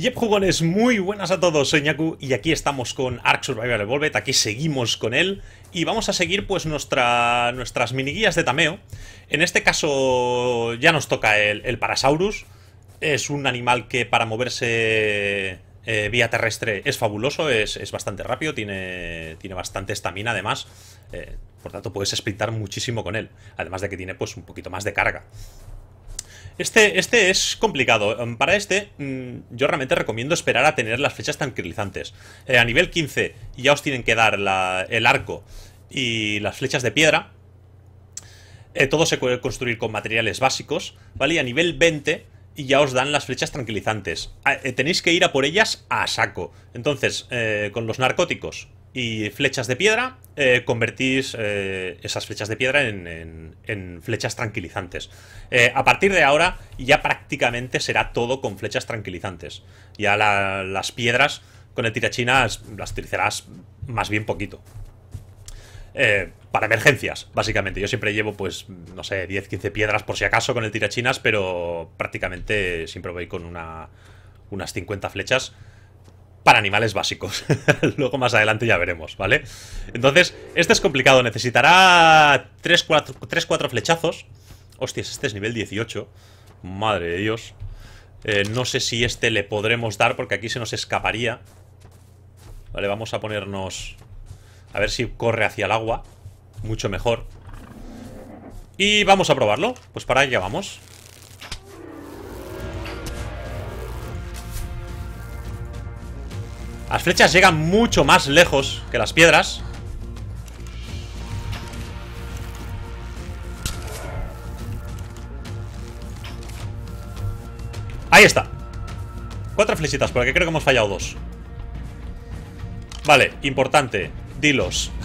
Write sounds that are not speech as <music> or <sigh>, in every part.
Yep, jugones, muy buenas a todos, soy y aquí estamos con Ark Survival Evolved, aquí seguimos con él y vamos a seguir pues nuestra, nuestras guías de tameo. En este caso ya nos toca el, Parasaurus, es un animal que para moverse eh, vía terrestre es fabuloso, es, bastante rápido, tiene, bastante estamina además, eh, por tanto puedes sprintar muchísimo con él, además de que tiene pues un poquito más de carga. Este, este, es complicado. Mm, para este, mm, yo realmente recomiendo esperar a tener las flechas tranquilizantes. Eh, a nivel 15 ya os tienen que dar el arco y las flechas de piedra. Eh, todo se puede construir con materiales básicos, ¿vale? Y a nivel 20 y ya os dan las flechas tranquilizantes. Ah, eh, tenéis que ir a por ellas a saco. Entonces, con los narcóticos, y flechas de piedra, eh, convertís eh, esas flechas de piedra en, en, flechas tranquilizantes. Eh, a partir de ahora ya prácticamente será todo con flechas tranquilizantes. Ya las piedras con el tirachinas las utilizarás más bien poquito. para emergencias, básicamente. Yo siempre llevo, pues, no sé, 10, 15 piedras por si acaso con el tirachinas, pero prácticamente siempre voy con unas 50 flechas para animales básicos. <laughs> Luego más adelante ya veremos, ¿vale? Entonces, este es complicado. Necesitará 3-4 flechazos. Hostias, este es nivel 18. Madre de Dios. Eh, no sé si este le podremos dar porque aquí se nos escaparía. Vale, vamos a ponernos... A ver si corre hacia el agua. Mucho mejor. Y vamos a probarlo. Pues para allá vamos. Las flechas llegan mucho más lejos que las piedras Ahí está Cuatro flechitas, porque creo que hemos fallado dos Vale, importante Dilos <laughs>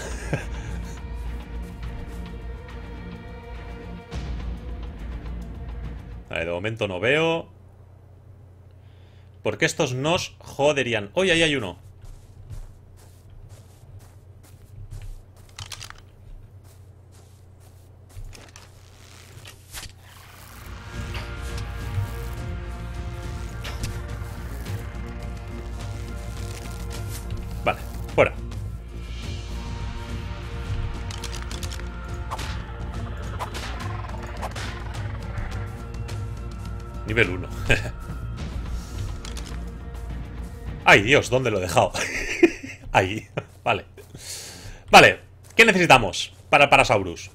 de momento no veo porque estos nos joderían. ¡Uy, ahí hay uno! Vale, fuera. Nivel 1. <laughs> ¡Ay, Dios! ¿Dónde lo he dejado? <laughs> Ahí. Vale. Vale. ¿Qué necesitamos para Parasaurus?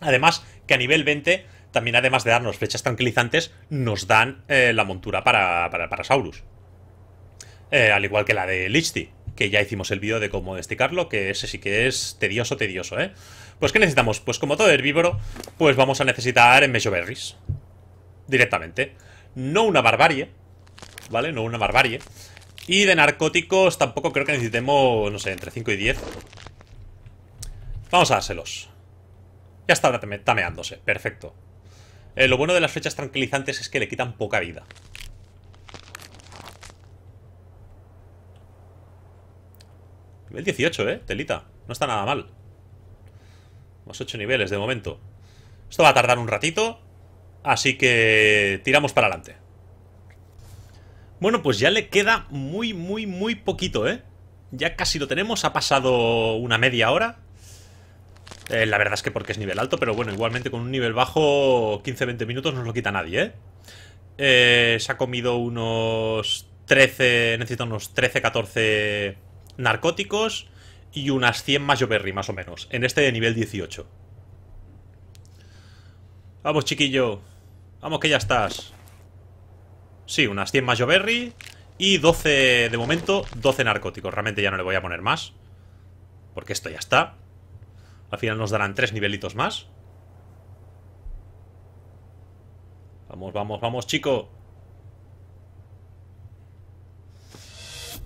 Además, que a nivel 20, también además de darnos flechas tranquilizantes, nos dan eh, la montura para, para Parasaurus. Eh, al igual que la de Lichty, que ya hicimos el vídeo de cómo desticarlo, que ese sí que es tedioso, tedioso, ¿eh? Pues ¿qué necesitamos? Pues como todo herbívoro, pues vamos a necesitar en mechoberries. Directamente. No una barbarie, ¿vale? No una barbarie, y de narcóticos tampoco creo que necesitemos, no sé, entre 5 y 10. Vamos a dárselos. Ya está tameándose, perfecto. Eh, lo bueno de las flechas tranquilizantes es que le quitan poca vida. Nivel 18, ¿eh? Telita. No está nada mal. Más 8 niveles de momento. Esto va a tardar un ratito. Así que tiramos para adelante. Bueno, pues ya le queda muy, muy, muy poquito, ¿eh? Ya casi lo tenemos, ha pasado una media hora eh, La verdad es que porque es nivel alto, pero bueno, igualmente con un nivel bajo 15-20 minutos no lo quita nadie, ¿eh? ¿eh? Se ha comido unos 13, necesito unos 13-14 narcóticos Y unas 100 más Berry más o menos, en este de nivel 18 Vamos, chiquillo Vamos que ya estás Sí, unas 100 Mayo Berry y 12, de momento, 12 narcóticos. Realmente ya no le voy a poner más. Porque esto ya está. Al final nos darán tres nivelitos más. Vamos, vamos, vamos, chico.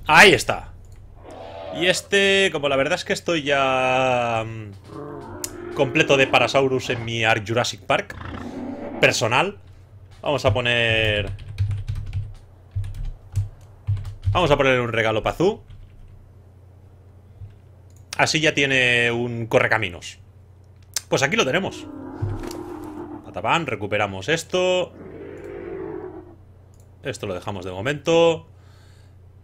Ahí está. Y este, como la verdad es que estoy ya mm, completo de Parasaurus en mi Ark Jurassic Park personal, vamos a poner Vamos a ponerle un regalo Pazú. Así ya tiene un correcaminos. Pues aquí lo tenemos. Patapán, recuperamos esto. Esto lo dejamos de momento.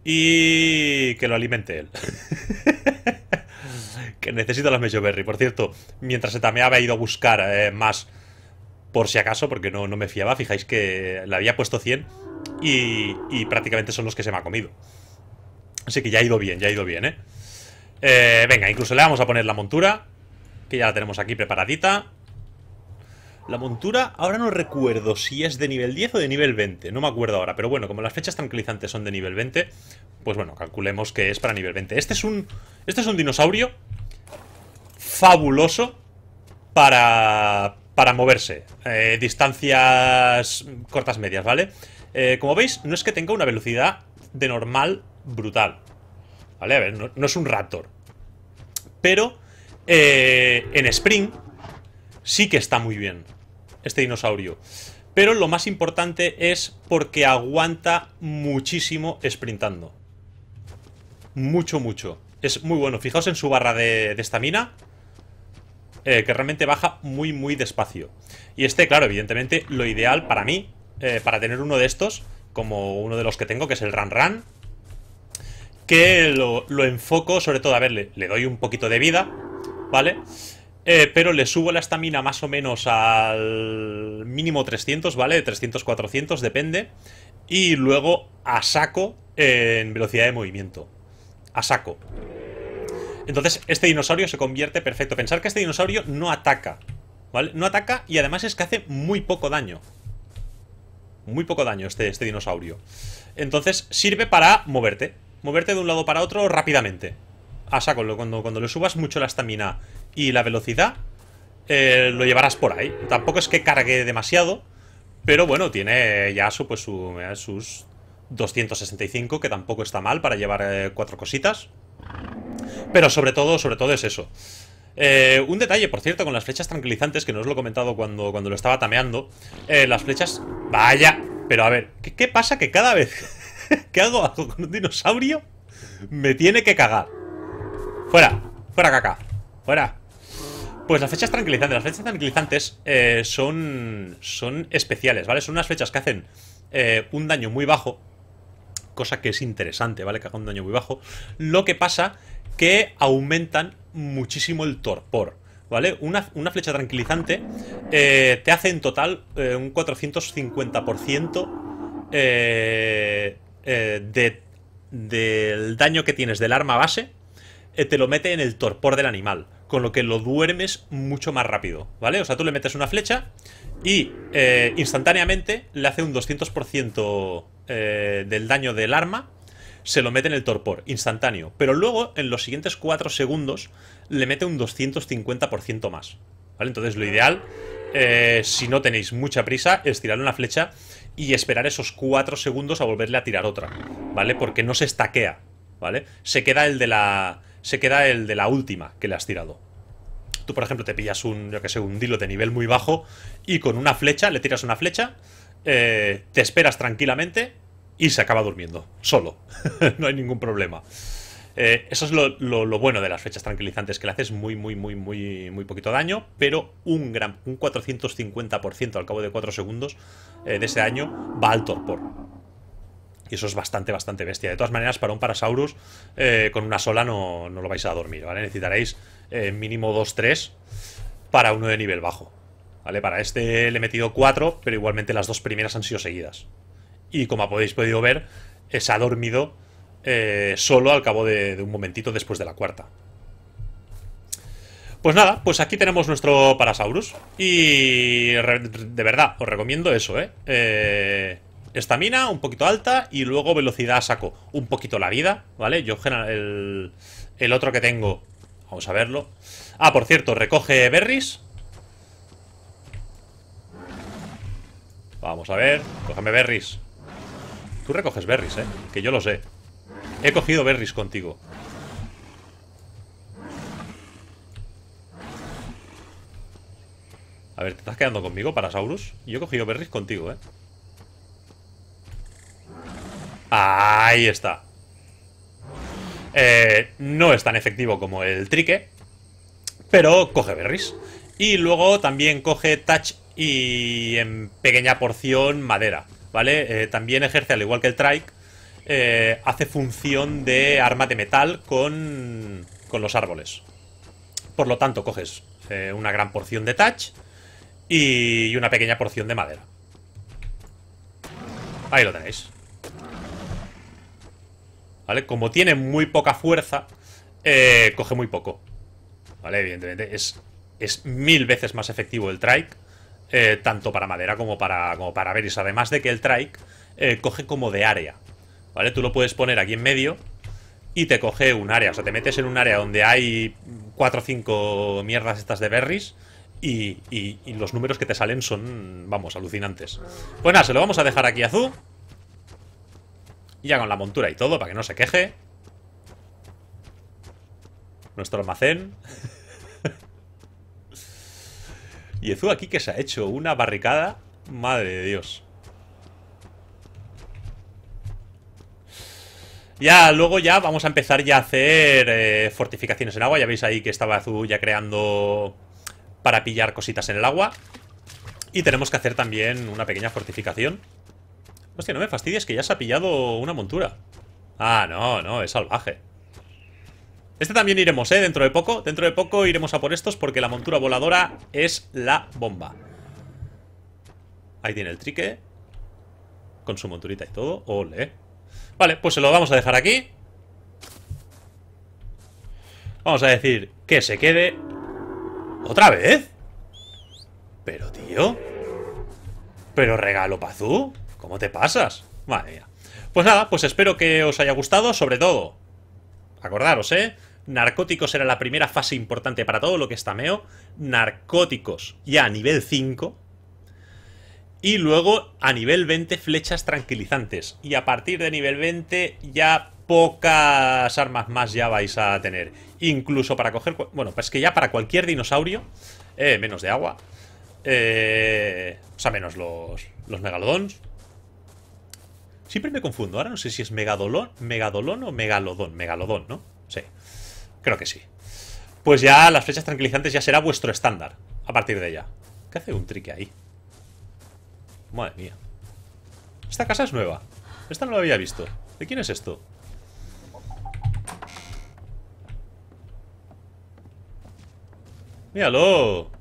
Y que lo alimente él. <laughs> que necesito las Mecho Por cierto, mientras se tameaba he ido a buscar eh, más por si acaso, porque no, no me fiaba. Fijáis que le había puesto 100 y, prácticamente son los que se me ha comido. Así que ya ha ido bien, ya ha ido bien, ¿eh? ¿eh? Venga, incluso le vamos a poner la montura. Que ya la tenemos aquí preparadita. La montura, ahora no recuerdo si es de nivel 10 o de nivel 20. No me acuerdo ahora, pero bueno, como las fechas tranquilizantes son de nivel 20, pues bueno, calculemos que es para nivel 20. Este es un, este es un dinosaurio fabuloso para, para moverse. Eh, distancias cortas medias, ¿vale? vale eh, como veis, no es que tenga una velocidad de normal brutal. ¿Vale? A ver, no, es un Raptor. Pero eh, en sprint sí que está muy bien este dinosaurio. Pero lo más importante es porque aguanta muchísimo sprintando. Mucho, mucho. Es muy bueno. Fijaos en su barra de estamina. Eh, que realmente baja muy, muy despacio. Y este, claro, evidentemente, lo ideal para mí eh, para tener uno de estos, como uno de los que tengo, que es el Ran Ran, que lo, enfoco sobre todo, a ver, le, doy un poquito de vida, ¿vale? Eh, pero le subo la estamina más o menos al mínimo 300, ¿vale? 300-400, depende. Y luego a saco eh, en velocidad de movimiento. A saco. Entonces este dinosaurio se convierte perfecto. Pensar que este dinosaurio no ataca, ¿vale? No ataca y además es que hace muy poco daño. Muy poco daño este, este dinosaurio. Entonces sirve para moverte. Moverte de un lado para otro rápidamente. A sea, cuando, cuando le subas mucho la estamina y la velocidad, eh, lo llevarás por ahí. Tampoco es que cargue demasiado, pero bueno, tiene ya su, pues, su, eh, sus 265, que tampoco está mal para llevar eh, cuatro cositas. Pero sobre todo, sobre todo es eso. Eh, un detalle, por cierto, con las flechas tranquilizantes, que no os lo he comentado cuando, cuando lo estaba tameando. Eh, las flechas... Vaya, pero a ver, ¿qué, pasa que cada vez <laughs> que hago algo con un dinosaurio me tiene que cagar? Fuera, fuera caca, fuera. Pues las flechas tranquilizantes, las flechas tranquilizantes eh, son, son especiales, ¿vale? Son unas flechas que hacen un daño muy bajo, cosa que es interesante, ¿vale? Que hagan un daño muy bajo. Lo que pasa que aumentan muchísimo el torpor. ¿Vale? Una, flecha tranquilizante eh, te hace en total eh, un 450% eh, eh del daño que tienes del arma base, te lo mete en el torpor del animal, con lo que lo duermes mucho más rápido, ¿vale? O sea, tú le metes una flecha y instantáneamente le hace un 200% del daño del arma se lo mete en el torpor, instantáneo. Pero luego, en los siguientes 4 segundos, le mete un 250% más. ¿Vale? Entonces, lo ideal, eh, si no tenéis mucha prisa, es tirar una flecha y esperar esos 4 segundos a volverle a tirar otra. ¿Vale? Porque no se estaquea. ¿Vale? Se queda el de la. Se queda el de la última que le has tirado tú por ejemplo te pillas un, yo que sé, un dilo de nivel muy bajo y con una flecha, le tiras una flecha, eh, te esperas tranquilamente y se acaba durmiendo, solo. <laughs> no hay ningún problema. Eh, eso es lo, lo, bueno de las fechas tranquilizantes, que le haces muy, muy, muy, muy, muy poquito daño, pero un, gran, un 450% al cabo de 4 segundos eh, de ese año, va al torpor. Y eso es bastante, bastante bestia. De todas maneras, para un Parasaurus, eh, con una sola no, no, lo vais a dormir, ¿vale? Necesitaréis mínimo 2-3 para uno de nivel bajo, ¿vale? Para este le he metido 4, pero igualmente las dos primeras han sido seguidas y como podéis podido ver, eh, se ha dormido eh, solo al cabo de, un momentito después de la cuarta. Pues nada, pues aquí tenemos nuestro Parasaurus. Y de verdad, os recomiendo eso, ¿eh? eh estamina un poquito alta y luego velocidad saco un poquito la vida, ¿vale? Yo el, el otro que tengo, vamos a verlo. Ah, por cierto, recoge berries. Vamos a ver, cógeme berries. Tú recoges berries, ¿eh? Que yo lo sé. He cogido berries contigo. A ver, ¿te estás quedando conmigo, Parasaurus? Yo he cogido berries contigo, ¿eh? Ahí está. Eh, no es tan efectivo como el trique, pero coge berries. Y luego también coge touch y en pequeña porción madera. ¿vale? Eh, también ejerce, al igual que el trike, eh, hace función de arma de metal con, con los árboles. Por lo tanto, coges eh, una gran porción de touch y una pequeña porción de madera. Ahí lo tenéis. ¿Vale? Como tiene muy poca fuerza, coge muy poco. ¿Vale? Evidentemente es, es mil veces más efectivo el trike eh, tanto para madera como para, como para berries. Además de que el trike eh, coge como de área, ¿vale? Tú lo puedes poner aquí en medio y te coge un área. O sea, te metes en un área donde hay 4 o 5 mierdas estas de berries y, los números que te salen son, vamos, alucinantes. Bueno, pues se lo vamos a dejar aquí azul Ya con la montura y todo, para que no se queje. Nuestro almacén. Y Ezu aquí que se ha hecho una barricada. Madre de Dios. Ya, luego ya vamos a empezar ya a hacer eh, fortificaciones en agua. Ya veis ahí que estaba Azul ya creando para pillar cositas en el agua. Y tenemos que hacer también una pequeña fortificación. Hostia, no me fastidies que ya se ha pillado una montura. Ah, no, no, es salvaje. Este también iremos, ¿eh? Dentro de poco. Dentro de poco iremos a por estos porque la montura voladora es la bomba. Ahí tiene el trique. Con su monturita y todo. Ole. Vale, pues se lo vamos a dejar aquí. Vamos a decir que se quede. ¿Otra vez? Pero, tío. Pero regalo Pazú. ¿Cómo te pasas? Vale, Pues nada, pues espero que os haya gustado. Sobre todo, acordaros, ¿eh? Narcóticos era la primera fase importante para todo lo que es tameo. Narcóticos ya a nivel 5. Y luego a nivel 20 flechas tranquilizantes. Y a partir de nivel 20 ya pocas armas más ya vais a tener. Incluso para coger... Bueno, pues que ya para cualquier dinosaurio, eh, menos de agua, eh, o sea, menos los, los megalodons. Siempre me confundo, ahora no sé si es megadolón, megadolón o megalodón, megalodón, ¿no? Sí. Creo que sí. Pues ya las flechas tranquilizantes ya será vuestro estándar a partir de ya. ¿Qué hace un trique ahí? Madre mía. Esta casa es nueva. Esta no la había visto. ¿De quién es esto? ¡Míralo!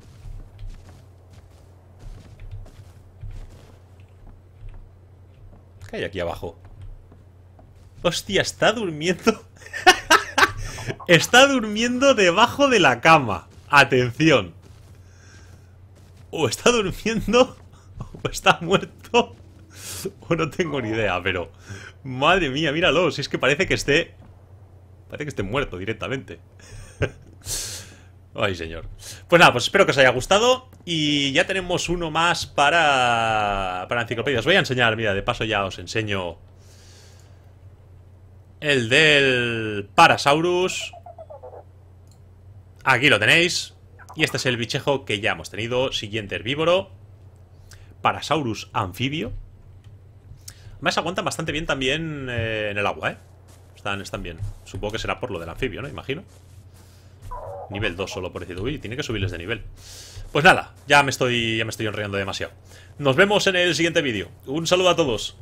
¿Qué hay aquí abajo? ¡Hostia! ¿Está durmiendo? <laughs> Está durmiendo debajo de la cama. Atención. O está durmiendo <laughs> o está muerto. O no tengo ni idea, pero... Madre mía, míralo. Si es que parece que esté... Parece que esté muerto directamente. <laughs> Ay, señor. Pues nada, pues espero que os haya gustado. Y ya tenemos uno más para... Para enciclopedias. Os voy a enseñar, mira, de paso ya os enseño... El del Parasaurus. Aquí lo tenéis. Y este es el bichejo que ya hemos tenido. Siguiente herbívoro. Parasaurus anfibio. Además aguantan bastante bien también eh, en el agua, ¿eh? Están, bien. Supongo que será por lo del anfibio, ¿no? Imagino. Nivel 2 solo, por decirlo. Uy, tiene que subirles de nivel. Pues nada, ya me estoy, ya me estoy demasiado. Nos vemos en el siguiente vídeo. Un saludo a todos.